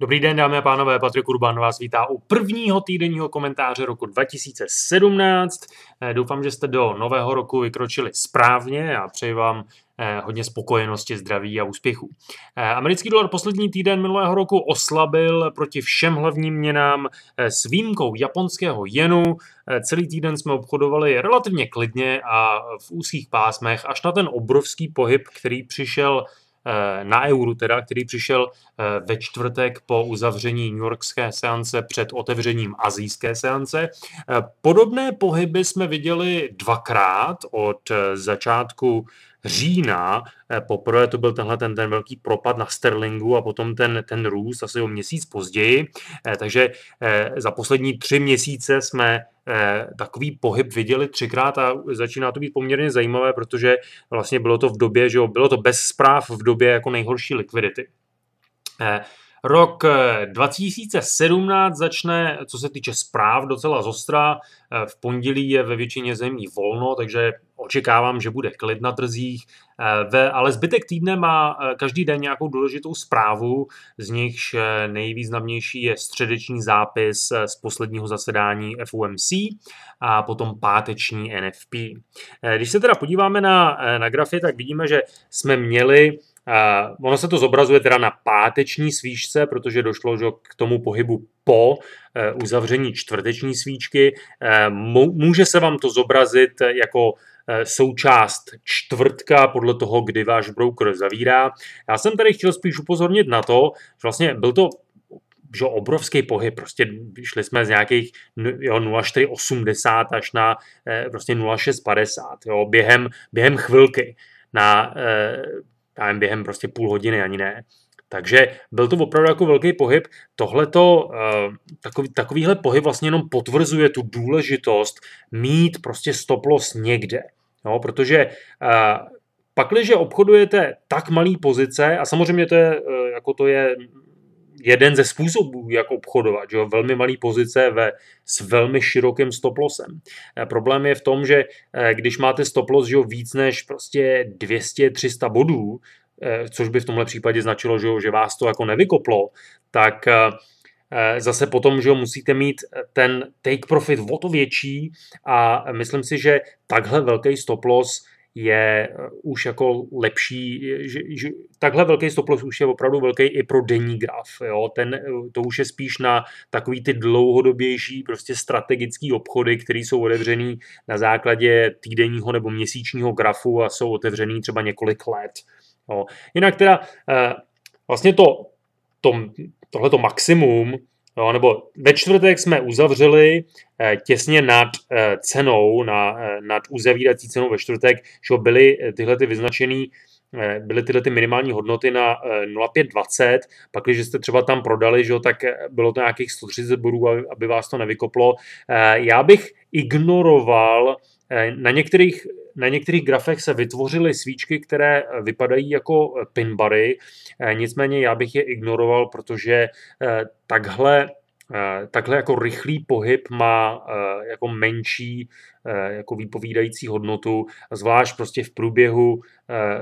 Dobrý den, dámy a pánové, Patrik Urban vás vítá u prvního týdenního komentáře roku 2017. Eh, doufám, že jste do nového roku vykročili správně a přeji vám eh, hodně spokojenosti, zdraví a úspěchů. Eh, americký dolar poslední týden minulého roku oslabil proti všem hlavním měnám s výjimkou japonského jenu. Celý týden jsme obchodovali relativně klidně a v úzkých pásmech až na ten obrovský pohyb, který přišel Eh, na euru, teda, který přišel eh, ve čtvrtek po uzavření New Yorkské seance před otevřením azijské seance. Eh, podobné pohyby jsme viděli dvakrát od začátku října. Poprvé to byl tenhle ten, ten velký propad na sterlingu a potom ten, ten růst asi o měsíc později. Takže za poslední tři měsíce jsme Eh, takový pohyb viděli třikrát a začíná to být poměrně zajímavé, protože vlastně bylo to v době, že jo, bylo to bez zpráv v době jako nejhorší likvidity. Eh, Rok 2017 eh, začne, co se týče zpráv, docela zostra. Eh, v pondělí je ve většině zemí volno, takže očekávám, že bude klid na trzích, eh, ale zbytek týdne má každý den nějakou důležitou zprávu, z nichž nejvýznamnější je středeční zápis z posledního zasedání FOMC a potom páteční NFP. Když se teda podíváme na, na grafy, tak vidíme, že jsme měli Uh, ono se to zobrazuje teda na páteční svíčce, protože došlo že, k tomu pohybu po uh, uzavření čtvrteční svíčky. Uh, může se vám to zobrazit jako eh, součást čtvrtka podle toho, kdy váš broker zavírá. Já jsem tady chtěl spíš upozornit na to, že vlastně byl to že obrovský pohyb, prostě šli jsme z nějakých 0,480 až na eh, prostě 0,650 jo, během, během chvilky na nevím, během prostě půl hodiny, ani ne. Takže byl to opravdu jako velký pohyb. Tohleto, eh, takový, takovýhle pohyb vlastně jenom potvrzuje tu důležitost mít prostě stoplos někde. No, protože eh, pakliže obchodujete tak malý pozice, a samozřejmě to je, eh, jako to je jeden ze způsobů, jak obchodovat. Že? Velmi malý pozice ve, s velmi širokým stoplosem. Eh, problém je v tom, že eh, když máte stoplos že víc než prostě 200-300 bodů, eh, což by v tomhle případě značilo, že, že vás to jako nevykoplo, tak zase potom, že musíte mít ten take profit o to větší a myslím si, že takhle velký stoplos loss je eh, už jako lepší, že, že takhle velký stop loss už je opravdu velký i pro denní graf. Jo? Ten, eh, to už je spíš na takový ty dlouhodobější prostě strategický obchody, které jsou otevřený na základě týdenního nebo měsíčního grafu a jsou otevřený třeba několik let. Jo? Jinak teda eh, vlastně to, to, tohleto maximum Jo, nebo ve čtvrtek jsme uzavřeli eh, těsně nad eh, cenou, na, eh, nad uzavírací cenou ve čtvrtek, že byly tyhle ty vyznačené byly tyhle ty minimální hodnoty na 0,520, pak když jste třeba tam prodali, že jo, tak bylo to nějakých 130 bodů, aby vás to nevykoplo. Já bych ignoroval na některých na některých grafech se vytvořily svíčky, které vypadají jako eh, pinbary, eh, nicméně já bych je ignoroval, protože eh, takhle Eh, takhle jako rychlý pohyb má eh, jako menší eh, jako výpovídající hodnotu, zvlášť prostě v průběhu,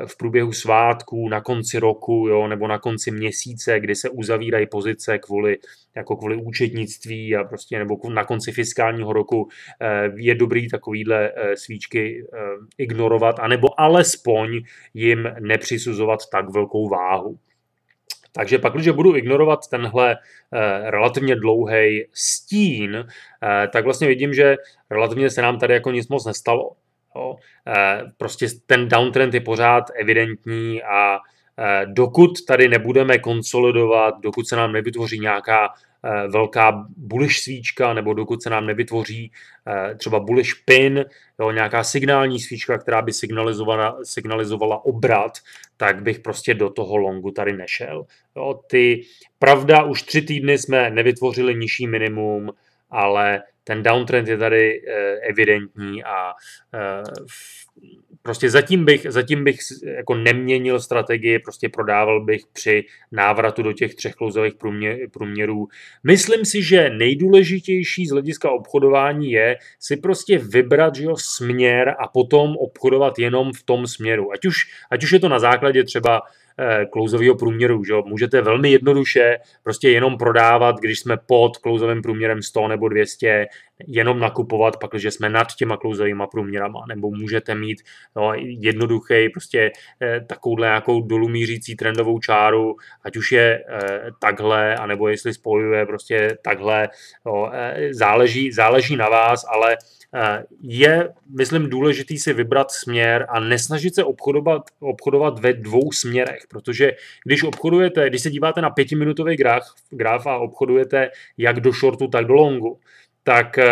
v průběhu svátků, na konci roku jo, nebo na konci měsíce, kdy se uzavírají pozice kvůli, jako kvůli účetnictví a prostě nebo na konci fiskálního roku je dobrý takovýhle svíčky ignorovat, anebo alespoň jim nepřisuzovat tak velkou váhu. Takže pak, když budu ignorovat tenhle eh, relativně dlouhý stín, eh, tak vlastně vidím, že relativně se nám tady jako nic moc nestalo. Eh, prostě ten downtrend je pořád evidentní a dokud tady nebudeme konsolidovat, dokud se nám nevytvoří nějaká Eh, velká bullish svíčka, nebo dokud se nám nevytvoří eh, třeba bullish pin, jo, nějaká signální svíčka, která by signalizovala, signalizovala obrat, tak bych prostě do toho longu tady nešel. Jo, ty, pravda, už tři týdny jsme nevytvořili nižší minimum, ale ten downtrend je tady eh, evidentní a Prostě zatím bych, zatím bych jako neměnil strategii, prostě prodával bych při návratu do těch třech klouzových průměrů. Myslím si, že nejdůležitější z hlediska obchodování je si prostě vybrat že jo, směr a potom obchodovat jenom v tom směru. Ať už, ať už je to na základě třeba eh, klouzového průměru. Že? Můžete velmi jednoduše prostě jenom prodávat, když jsme pod klouzovým průměrem 100 nebo 200, jenom nakupovat, pak, že jsme nad těma klouzovými průměrama, nebo můžete mít no, jednoduchý, prostě eh, takovouhle nějakou dolumířící trendovou čáru, ať už je eh, takhle, anebo jestli spojuje prostě takhle, no, eh, záleží, záleží na vás, ale eh, je, myslím, důležitý si vybrat směr a nesnažit se obchodovat, obchodovat ve dvou směrech, protože když obchodujete, když se díváte na pětiminutový graf, graf a obchodujete jak do shortu, tak do longu, tak eh,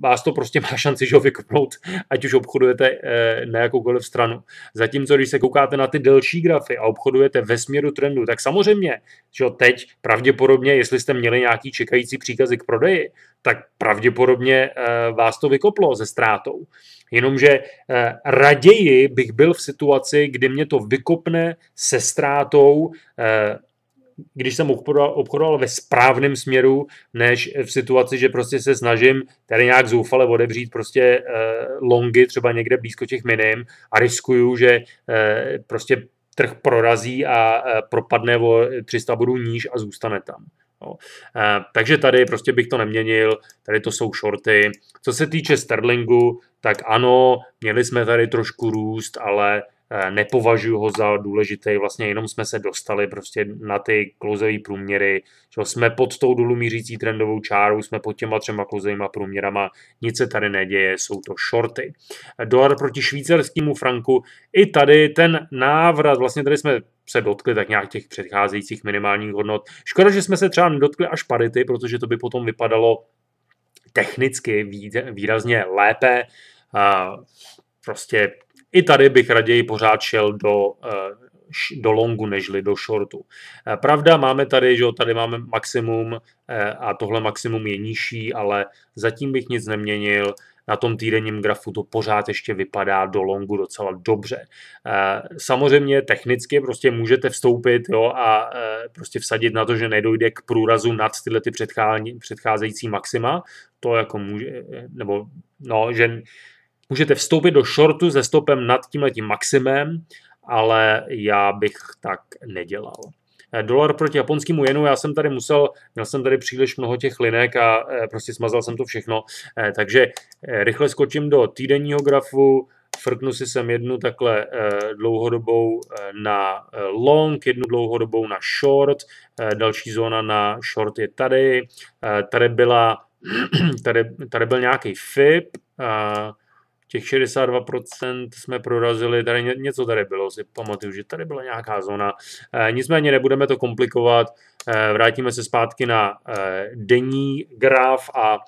vás to prostě má šanci, že ho vykopnout, ať už obchodujete eh, na jakoukoliv stranu. Zatímco, když se koukáte na ty delší grafy a obchodujete ve směru trendu, tak samozřejmě, že teď pravděpodobně, jestli jste měli nějaký čekající příkazy k prodeji, tak pravděpodobně eh, vás to vykoplo ze ztrátou. Jenomže raději bych byl v situaci, kdy mě to vykopne se ztrátou když jsem obchodoval, obchodoval ve správném směru, než v situaci, že prostě se snažím tady nějak zoufale odebřít prostě eh, longy třeba někde blízko těch minim a riskuju, že eh, prostě trh prorazí a eh, propadne o 300 bodů níž a zůstane tam. No. Takže tady prostě bych to neměnil, tady to jsou shorty. Co se týče Sterlingu, tak ano, měli jsme tady trošku růst, ale Eh, nepovažuji ho za důležitý, vlastně jenom jsme se dostali prostě na ty klouzové průměry, že jsme pod tou dolů mířící trendovou čárou, jsme pod těma třema klouzovýma průměrama, nic se tady neděje, jsou to shorty. Eh, dolar proti švýcarskému franku, i tady ten návrat, vlastně tady jsme se dotkli tak nějak těch předcházejících minimálních hodnot. Škoda, že jsme se třeba nedotkli až parity, protože to by potom vypadalo technicky výrazně lépe. Eh, prostě i tady bych raději pořád šel do, eh, do longu, nežli do shortu. Eh, pravda, máme tady, že tady máme maximum eh, a tohle maximum je nižší, ale zatím bych nic neměnil. Na tom týdenním grafu to pořád ještě vypadá do longu docela dobře. Samozřejmě technicky prostě můžete vstoupit jo, a prostě vsadit na to, že nedojde k průrazu nad tyhle ty předcházející maxima. To jako může, nebo no, že Můžete vstoupit do shortu se stopem nad tímhletím maximem, ale já bych tak nedělal. Eh, dolar proti japonskému jenu, já jsem tady musel, měl jsem tady příliš mnoho těch linek a eh, prostě smazal jsem to všechno, eh, takže rychle skočím do týdenního grafu, frknu si sem jednu takhle dlouhodobou na long, jednu dlouhodobou na short, další zóna na short je tady, tady byla, tady, tady byl nějaký FIP, těch 62% jsme prorazili, tady něco tady bylo, si pamatuju, že tady byla nějaká zóna. Eh, nicméně nebudeme to komplikovat, eh, vrátíme se zpátky na eh, denní graf a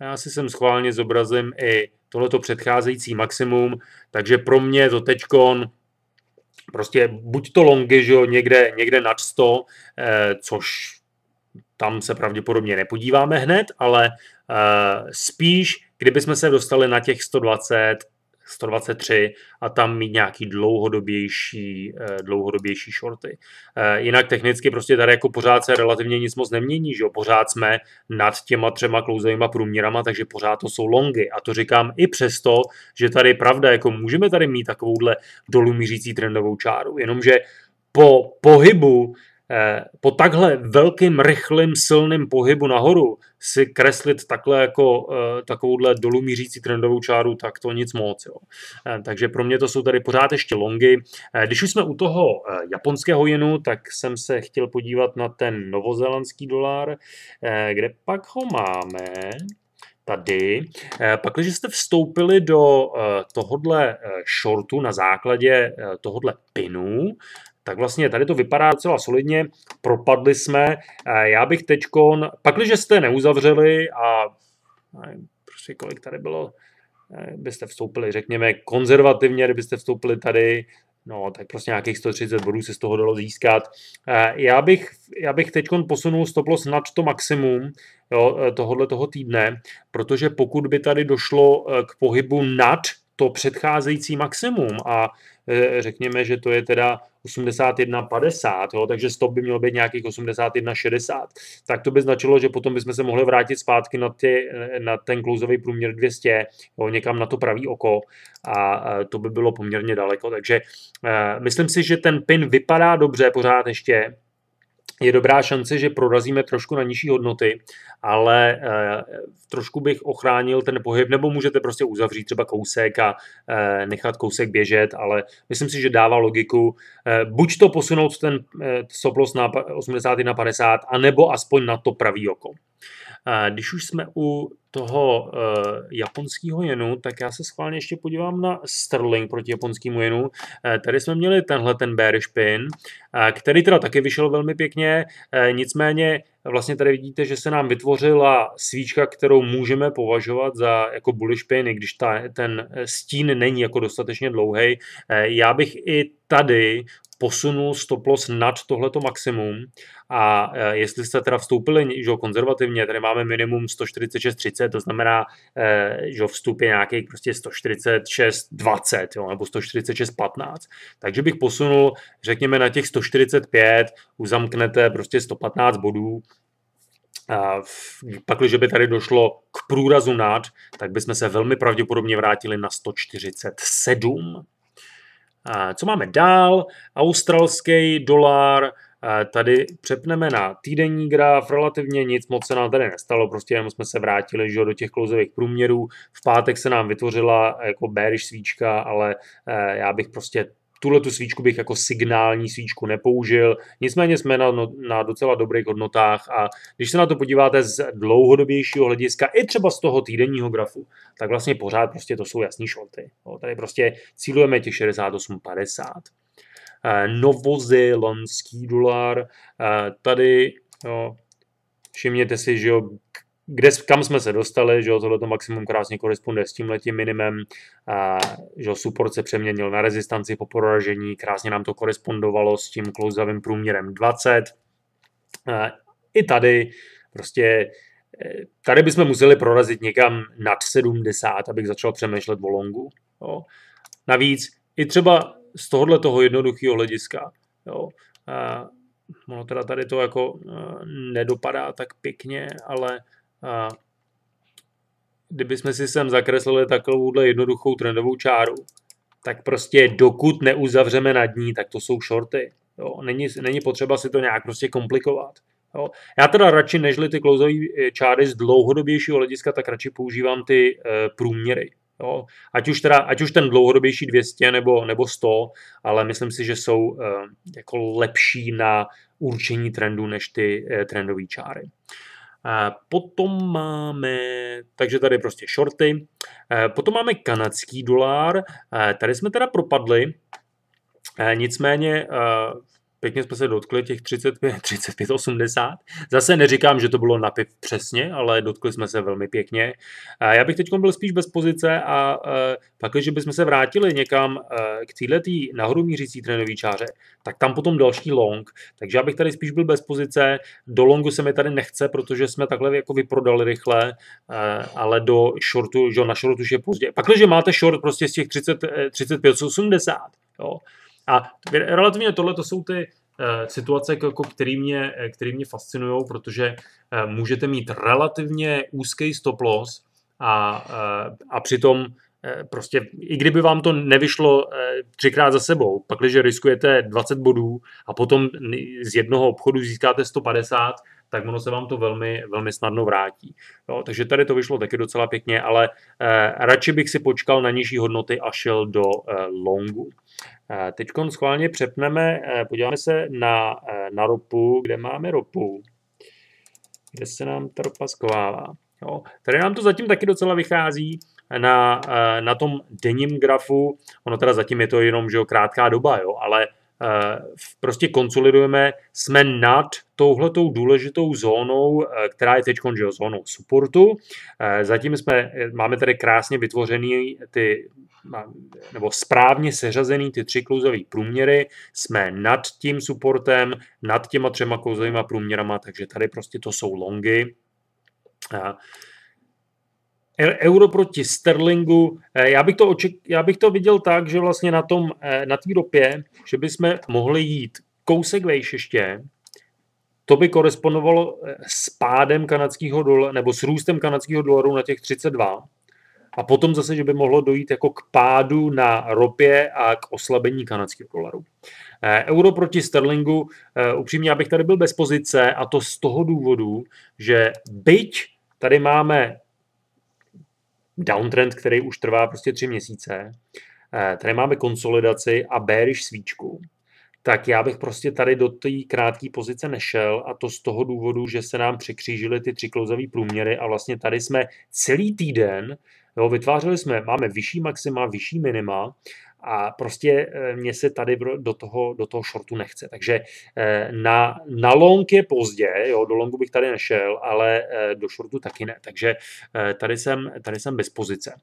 já si sem schválně zobrazím i tohleto předcházející maximum, takže pro mě to tečkon prostě buď to longy, že jo, někde, někde nad 100, což tam se pravděpodobně nepodíváme hned, ale spíš kdybychom se dostali na těch 120, 123 a tam mít nějaký dlouhodobější, eh, dlouhodobější shorty. Eh, jinak technicky prostě tady jako pořád se relativně nic moc nemění, že jo? pořád jsme nad těma třema klouzovýma průměrama, takže pořád to jsou longy a to říkám i přesto, že tady pravda, jako můžeme tady mít takovouhle dolumířící trendovou čáru, jenomže po pohybu Eh, po takhle velkým, rychlým, silným pohybu nahoru si kreslit takhle jako eh, takovouhle dolů mířící trendovou čáru, tak to nic moc. Jo. Eh, takže pro mě to jsou tady pořád ještě longy. Když už jsme u toho japonského jenu, tak jsem se chtěl podívat na ten novozelandský dolar. Kde pak ho máme? tady. Pak, když jste vstoupili do tohodle shortu na základě tohodle pinu, tak vlastně tady to vypadá docela solidně, propadli jsme. Eh, já bych teďkon, pakliže jste neuzavřeli a eh, prostě kolik tady bylo, eh, byste vstoupili, řekněme, konzervativně, kdybyste vstoupili tady, no tak prostě nějakých 130 bodů se z toho dalo získat. Já bych, já bych teď posunul stop loss nad to maximum tohohle toho týdne, protože pokud by tady došlo k pohybu nad to předcházející maximum a řekněme, že to je teda 81,50, jo, takže stop by mělo být nějakých 81,60, tak to by značilo, že potom bychom se mohli vrátit zpátky na, ty, na ten klouzový průměr 200, jo, někam na to pravý oko a to by bylo poměrně daleko, takže uh, myslím si, že ten pin vypadá dobře pořád ještě, je dobrá šance, že prorazíme trošku na nižší hodnoty, ale eh, trošku bych ochránil ten pohyb, nebo můžete prostě uzavřít třeba kousek a eh, nechat kousek běžet, ale myslím si, že dává logiku eh, buď to posunout ten eh, stop na 80 na 50, anebo aspoň na to pravý oko když už jsme u toho eh, japonského jenu, tak já se schválně ještě podívám na Sterling proti japonskému jenu. Eh, tady jsme měli tenhle ten bearish pin, eh, který teda taky vyšel velmi pěkně, nicméně vlastně tady vidíte, že se nám vytvořila svíčka, kterou můžeme považovat za jako bullish pin, i když ta, ten stín není jako dostatečně dlouhý. Eh, já bych i tady posunul stop loss nad tohleto maximum a eh, jestli jste teda vstoupili že konzervativně, tady máme minimum 146,30, to znamená, eh, že vstup je nějaký prostě 146,20 nebo 146,15, takže bych posunul, řekněme, na těch 145, uzamknete prostě 115 bodů pakliže by tady došlo k průrazu nad, tak bychom se velmi pravděpodobně vrátili na 147. Co máme dál? Australský dolar, tady přepneme na týdenní graf, relativně nic moc se nám tady nestalo, prostě jenom jsme se vrátili že, do těch klouzových průměrů. V pátek se nám vytvořila jako bearish svíčka, ale eh, já bych prostě Tuhle tu svíčku bych jako signální svíčku nepoužil, nicméně jsme na, no, na docela dobrých hodnotách a když se na to podíváte z dlouhodobějšího hlediska, i třeba z toho týdenního grafu, tak vlastně pořád prostě to jsou jasný šorty. Jo, tady prostě cílujeme těch 68,50. Eh, novozélandský dolar, eh, tady jo, všimněte si, že jo, kde, kam jsme se dostali, že jo, tohleto maximum krásně koresponduje s tím minimem, a, že jo, support se přeměnil na rezistanci po poražení, krásně nám to korespondovalo s tím klouzavým průměrem 20. A, I tady prostě e, tady bychom museli prorazit někam nad 70, abych začal přemýšlet o longu. Jo. Navíc i třeba z tohohle toho jednoduchého hlediska, jo, a, no teda tady to jako e, nedopadá tak pěkně, ale a kdybychom si sem zakreslili takovouhle jednoduchou trendovou čáru, tak prostě dokud neuzavřeme nad ní, tak to jsou shorty. Jo, není, není potřeba si to nějak prostě komplikovat. Jo. Já teda radši, nežli ty klouzové eh, čáry z dlouhodobějšího hlediska, tak radši používám ty e, průměry. Jo. Ať, už teda, ať už ten dlouhodobější 200 nebo, nebo 100, ale myslím si, že jsou e, jako lepší na určení trendu než ty e, trendové čáry. Potom máme, takže tady prostě shorty. Potom máme kanadský dolar. Tady jsme teda propadli, nicméně pěkně jsme se dotkli těch 35, 35, 80. Zase neříkám, že to bylo na pip přesně, ale dotkli jsme se velmi pěkně. Já bych teď byl spíš bez pozice a e, pak, že bychom se vrátili někam e, k té nahoru mířící trénový čáře, tak tam potom další long. Takže já bych tady spíš byl bez pozice. Do longu se mi tady nechce, protože jsme takhle jako vyprodali rychle, e, ale do shortu, že na shortu už je pozdě. Pak, že máte short prostě z těch 30, 35, 80, jo, a relativně tohle to jsou ty eh, situace, jako který, mě, eh, který mě fascinují, protože eh, můžete mít relativně úzký stop loss a, a přitom prostě, i kdyby vám to nevyšlo třikrát za sebou, pak když riskujete 20 bodů a potom z jednoho obchodu získáte 150, tak ono se vám to velmi, velmi snadno vrátí. Jo, takže tady to vyšlo taky docela pěkně, ale eh, radši bych si počkal na nižší hodnoty a šel do eh, longu. Teď schválně přepneme, eh, podíváme se na, eh, na ropu, kde máme ropu, kde se nám ta ropa skvává. Jo. Tady nám to zatím taky docela vychází na, eh, na tom denním grafu, ono teda zatím je to jenom že jo, krátká doba, jo, ale Eh, prostě konsolidujeme, jsme nad touhletou důležitou zónou, eh, která je teď zónou supportu. Eh, zatím jsme, máme tady krásně vytvořený ty, nebo správně seřazený ty tři klouzové průměry. Jsme nad tím supportem, nad těma třema klouzovými průměrama, takže tady prostě to jsou longy. E, euro proti sterlingu. E, já bych, to oček, já bych to viděl tak, že vlastně na tom, e, na té ropě, že bychom mohli jít kousek vejš ještě, to by korespondovalo s pádem kanadského dolaru, nebo s růstem kanadského dolaru na těch 32. A potom zase, že by mohlo dojít jako k pádu na ropě a k oslabení kanadského dolaru. Euro proti sterlingu, upřímně, abych tady byl bez pozice, a to z toho důvodu, že byť tady máme downtrend, který už trvá prostě tři měsíce, eh, tady máme konsolidaci a bearish svíčku, tak já bych prostě tady do té krátké pozice nešel a to z toho důvodu, že se nám překřížily ty tři klouzavý průměry a vlastně tady jsme celý týden, jo, vytvářeli jsme, máme vyšší maxima, vyšší minima a prostě eh, mě se tady do toho, do toho shortu nechce. Takže eh, na, na long je pozdě, jo, do longu bych tady nešel, ale eh, do shortu taky ne. Takže tady jsem, tady jsem bez pozice.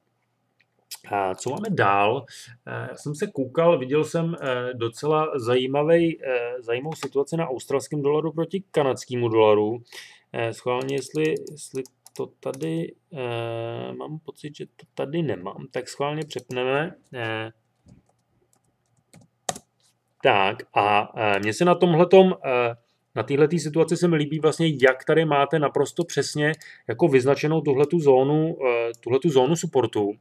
A co máme dál? Já jsem se koukal, viděl jsem docela zajímavý, zajímavou situaci na australském dolaru proti kanadskému dolaru. Schválně, jestli, jestli to tady, mám pocit, že to tady nemám, tak schválně přepneme tak a e, mně se na tomhle e, na této situaci se mi líbí vlastně, jak tady máte naprosto přesně jako vyznačenou tuhletu zónu, e, tuhletu zónu supportu,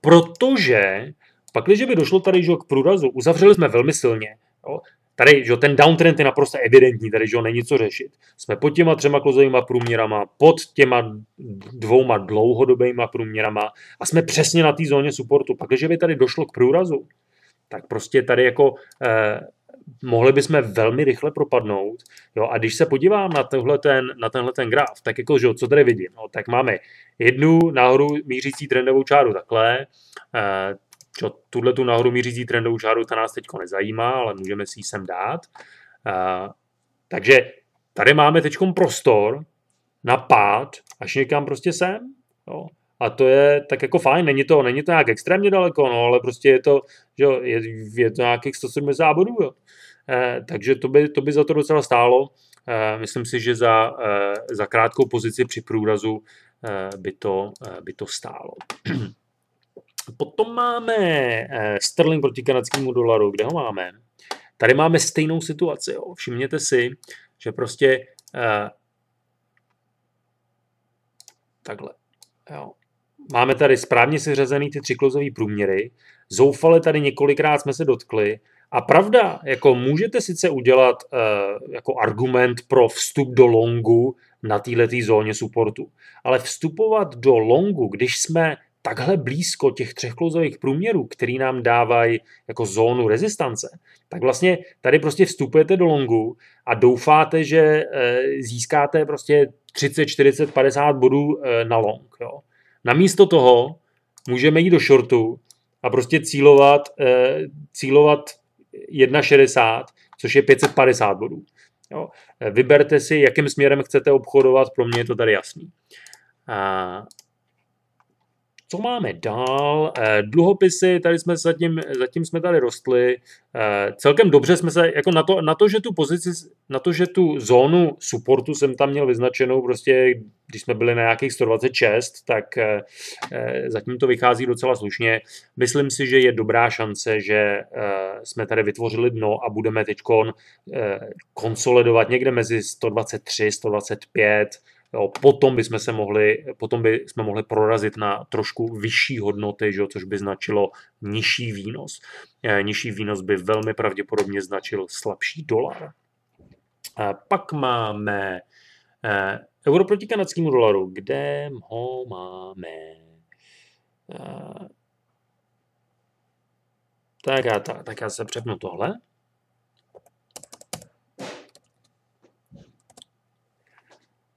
protože pak, když by došlo tady že, k průrazu, uzavřeli jsme velmi silně, jo, tady, že ten downtrend je naprosto evidentní, tady, že není co řešit. Jsme pod těma třema klozovýma průměrama, pod těma dvouma dlouhodobýma průměrama a jsme přesně na té zóně supportu. Pak, když by tady došlo k průrazu, tak prostě tady jako eh, mohli bychom velmi rychle propadnout. Jo, a když se podívám na, tenhle ten, na tenhle ten graf, tak jako, že co tady vidím? No, tak máme jednu nahoru mířící trendovou čáru takhle, eh, čo, tuhle tu nahoru mířící trendovou čáru, ta nás teď nezajímá, ale můžeme si ji sem dát. Eh, takže tady máme teď prostor na pád až někam prostě sem. Jo. A to je tak jako fajn, není to, není to nějak extrémně daleko, no, ale prostě je to, že jo, je, je to nějakých 170 bodů, jo. E, takže to by, to by za to docela stálo. E, myslím si, že za, e, za krátkou pozici při průrazu e, by, to, e, by to stálo. Potom máme e, sterling proti kanadskému dolaru. Kde ho máme? Tady máme stejnou situaci. Jo. Všimněte si, že prostě e, takhle. Jo máme tady správně seřazený ty třiklozové průměry, zoufale tady několikrát jsme se dotkli a pravda, jako můžete sice udělat uh, jako argument pro vstup do longu na této zóně supportu, ale vstupovat do longu, když jsme takhle blízko těch třech klouzových průměrů, který nám dávají jako zónu rezistance, tak vlastně tady prostě vstupujete do longu a doufáte, že eh, získáte prostě 30, 40, 50 bodů eh, na long. Jo. Namísto toho můžeme jít do shortu a prostě cílovat, eh, cílovat 1,60, což je 550 bodů. Jo. Eh, vyberte si, jakým směrem chcete obchodovat, pro mě je to tady jasný. A co máme dál? Eh, dluhopisy, tady jsme zatím, zatím jsme tady rostli. Eh, celkem dobře jsme se, jako na to, na to, že tu pozici, na to, že tu zónu supportu jsem tam měl vyznačenou, prostě když jsme byli na nějakých 126, tak eh, zatím to vychází docela slušně. Myslím si, že je dobrá šance, že jsme tady vytvořili dno a budeme teď konsolidovat někde mezi 123, 125, Jo, potom by jsme se mohli, potom by jsme mohli prorazit na trošku vyšší hodnoty, že jo, což by značilo nižší výnos. E, nižší výnos by velmi pravděpodobně značil slabší dolar. E, pak máme e, euro proti kanadskému dolaru. Kde ho máme? E, tak já, tak, tak já se přepnu tohle.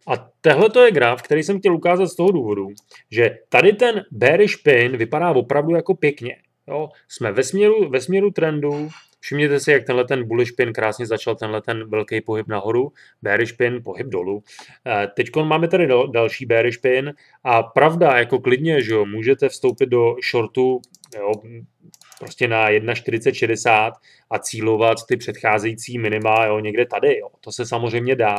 A tehle to je graf, který jsem chtěl ukázat z toho důvodu, že tady ten bearish pin vypadá opravdu jako pěkně. Jo, jsme ve směru, ve směru trendu, Všimněte si, jak tenhle ten bullish pin krásně začal tenhle ten velký pohyb nahoru, bearish pin, pohyb dolů. Eh, Teď máme tady další bearish pin a pravda, jako klidně, že jo, můžete vstoupit do shortu jo, prostě na 1,4060 a cílovat ty předcházející minima jo, někde tady. Jo. To se samozřejmě dá,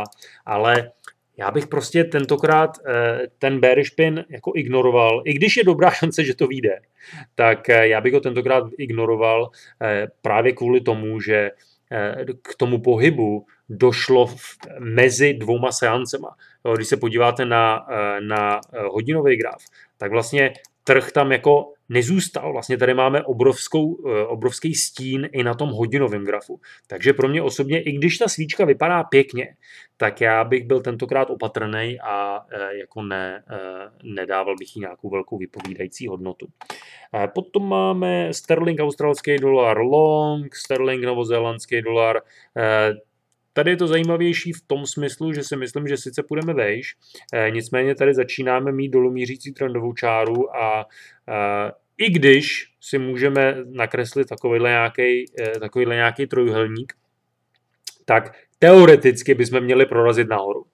ale já bych prostě tentokrát eh, ten bearish pin jako ignoroval, i když je dobrá šance, že to vyjde, tak eh, já bych ho tentokrát ignoroval eh, právě kvůli tomu, že k tomu pohybu došlo mezi dvouma seancema. Když se podíváte na, na hodinový graf, tak vlastně trh tam jako nezůstal. Vlastně tady máme obrovskou, eh, obrovský stín i na tom hodinovém grafu. Takže pro mě osobně, i když ta svíčka vypadá pěkně, tak já bych byl tentokrát opatrný a eh, jako ne, eh, nedával bych jí nějakou velkou vypovídající hodnotu. Potom máme sterling australský dolar long, sterling novozélandský dolar, Tady je to zajímavější v tom smyslu, že si myslím, že sice půjdeme vejš, eh, nicméně tady začínáme mít dolumířící trendovou čáru a eh, i když si můžeme nakreslit takovýhle nějaký, eh, takovýhle nějaký trojuhelník, tak teoreticky bychom měli prorazit nahoru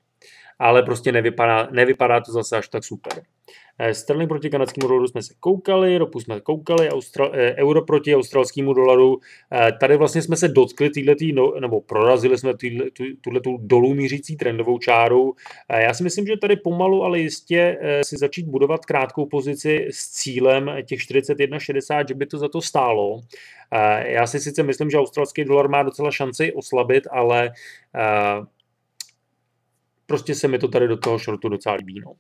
ale prostě nevypadá, nevypadá to zase až tak super. Eh, Sterling proti kanadskému dolaru jsme se koukali, ropu jsme koukali, Austral, eh, euro proti australskému dolaru. Eh, tady vlastně jsme se dotkli týhletý, no, nebo prorazili jsme tuhle dolů mířící trendovou čáru. Já si myslím, že tady pomalu, ale jistě si začít budovat krátkou pozici s cílem těch 41,60, že by to za to stálo. Já si sice myslím, že australský dolar má docela šanci oslabit, ale prostě se mi to tady do toho shortu docela líbí. No.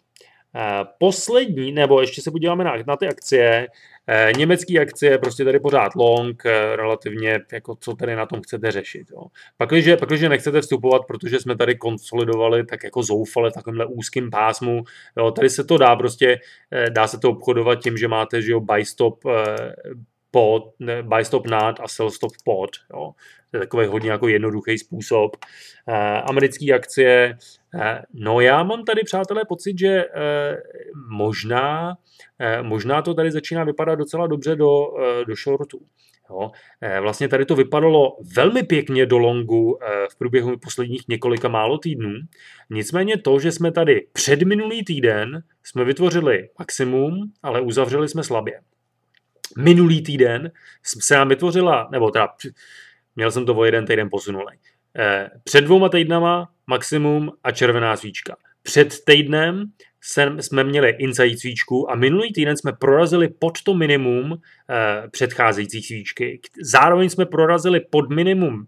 Eh, poslední, nebo ještě se podíváme na, na ty akcie. Eh, Německé akcie, prostě tady pořád long, eh, relativně, jako co tady na tom chcete řešit. Jo. pak, když nechcete vstupovat, protože jsme tady konsolidovali tak jako zoufale v takovémhle úzkém pásmu, jo, tady se to dá prostě, dá se to obchodovat tím, že máte, že jo, buy stop pod, ne, buy stop nad a sell stop pod. Jo. To je takový hodně jako jednoduchý způsob. Eh, americké akcie, eh, no já mám tady, přátelé, pocit, že eh, možná, eh, možná to tady začíná vypadat docela dobře do, eh, do shortů. Jo. Eh, vlastně tady to vypadalo velmi pěkně do longu eh, v průběhu posledních několika málo týdnů. Nicméně to, že jsme tady před minulý týden jsme vytvořili maximum, ale uzavřeli jsme slabě minulý týden se nám vytvořila, nebo teda měl jsem to o jeden týden posunulý. Eh, před dvouma týdnama maximum a červená svíčka. Před týdnem jsem, jsme měli inside svíčku a minulý týden jsme prorazili pod to minimum eh, předcházející svíčky. Zároveň jsme prorazili pod minimum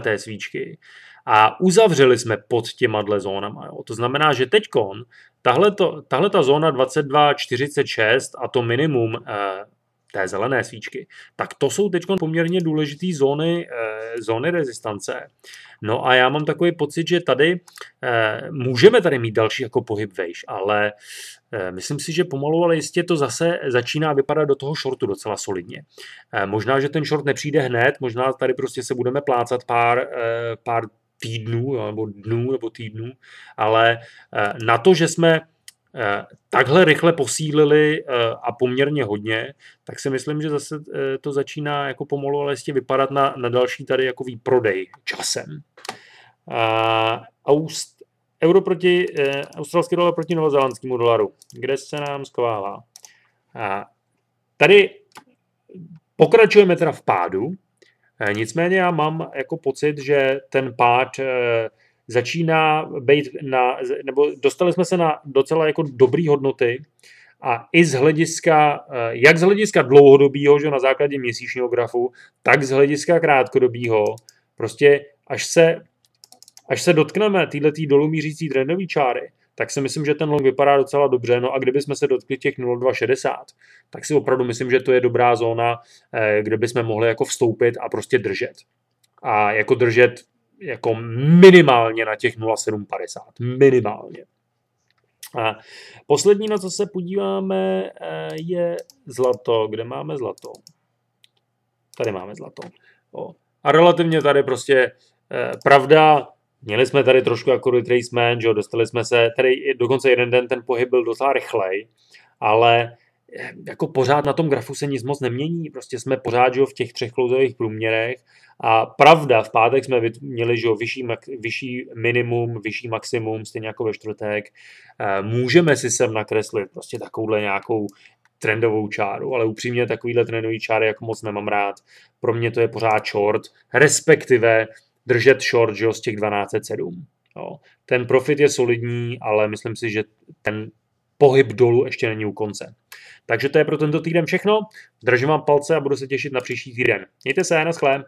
té svíčky a uzavřeli jsme pod těma dle zónama. Jo. To znamená, že teďkon tahle ta zóna 22,46 a to minimum eh, té zelené svíčky, tak to jsou teď poměrně důležité zóny, eh, zóny rezistance. No a já mám takový pocit, že tady eh, můžeme tady mít další jako pohyb vejš, ale eh, myslím si, že pomalu, ale jistě to zase začíná vypadat do toho shortu docela solidně. Možná, že ten short nepřijde hned, možná tady prostě se budeme plácat pár, pár týdnů, nebo dnů, nebo týdnů, ale na to, že jsme Eh, takhle rychle posílili eh, a poměrně hodně, tak si myslím, že zase eh, to začíná jako pomalu, ale jistě vypadat na, na další tady jako výprodej časem. A Aust, euro proti, australský dolar proti novozelandskému dolaru, kde se nám skvává. A tady pokračujeme teda v pádu, nicméně já mám jako pocit, že ten pád začíná být na, nebo dostali jsme se na docela jako dobrý hodnoty a i z hlediska, eh, jak z hlediska dlouhodobého, že na základě měsíčního grafu, tak z hlediska krátkodobého, prostě až se, až se dotkneme této dolů mířící trendové čáry, tak si myslím, že ten long vypadá docela dobře. No a kdyby jsme se dotkli těch 0,260, tak si opravdu myslím, že to je dobrá zóna, eh, kde bychom mohli jako vstoupit a prostě držet. A jako držet jako minimálně na těch 0,750. Minimálně. A poslední, na co se podíváme, eh, je zlato. Kde máme zlato? Tady máme zlato. O. A relativně tady prostě eh, pravda, měli jsme tady trošku jako retracement, že dostali jsme se, tady dokonce jeden den ten pohyb byl docela rychlej, ale Eh, jako pořád na tom grafu se nic moc nemění, prostě jsme pořád že v těch třech klouzových průměrech a pravda, v pátek jsme měli že vyšší, vyšší minimum, vyšší maximum, stejně jako ve čtvrtek, eh, můžeme si sem nakreslit prostě takovouhle nějakou trendovou čáru, ale upřímně takovýhle trendový čáry jako moc nemám rád. Pro mě to je pořád short, respektive držet short že z těch 12,7. Ten profit je solidní, ale myslím si, že ten pohyb dolů ještě není u konce. Takže to je pro tento týden všechno. Držím vám palce a budu se těšit na příští týden. Mějte se, naschle.